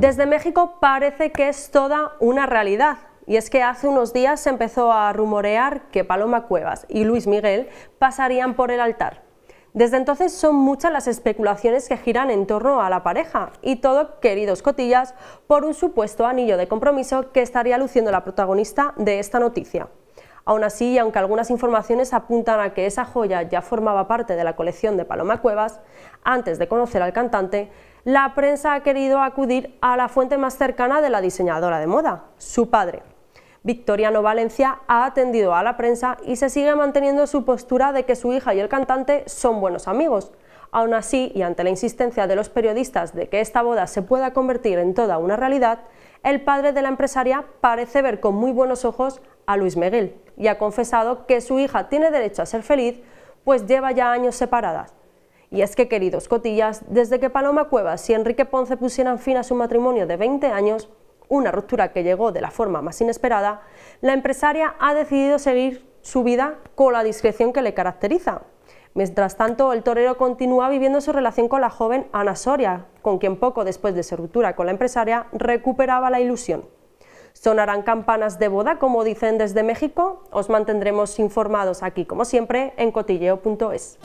Desde México parece que es toda una realidad. Y es que hace unos días se empezó a rumorear que Paloma Cuevas y Luis Miguel pasarían por el altar. Desde entonces son muchas las especulaciones que giran en torno a la pareja y todo, queridos cotillas, por un supuesto anillo de compromiso que estaría luciendo la protagonista de esta noticia. Aún así, y aunque algunas informaciones apuntan a que esa joya ya formaba parte de la colección de Paloma Cuevas, antes de conocer al cantante, la prensa ha querido acudir a la fuente más cercana de la diseñadora de moda, su padre. Victoriano Valencia ha atendido a la prensa y se sigue manteniendo su postura de que su hija y el cantante son buenos amigos. Aún así, y ante la insistencia de los periodistas de que esta boda se pueda convertir en toda una realidad, el padre de la empresaria parece ver con muy buenos ojos a Luis Miguel y ha confesado que su hija tiene derecho a ser feliz, pues lleva ya años separadas y es que, queridos cotillas, desde que Paloma Cuevas y Enrique Ponce pusieran fin a su matrimonio de 20 años, una ruptura que llegó de la forma más inesperada, la empresaria ha decidido seguir su vida con la discreción que le caracteriza. Mientras tanto, el torero continúa viviendo su relación con la joven Ana Soria, con quien poco después de su ruptura con la empresaria recuperaba la ilusión. Sonarán campanas de boda, como dicen desde México. Os mantendremos informados aquí, como siempre, en cotilleo.es.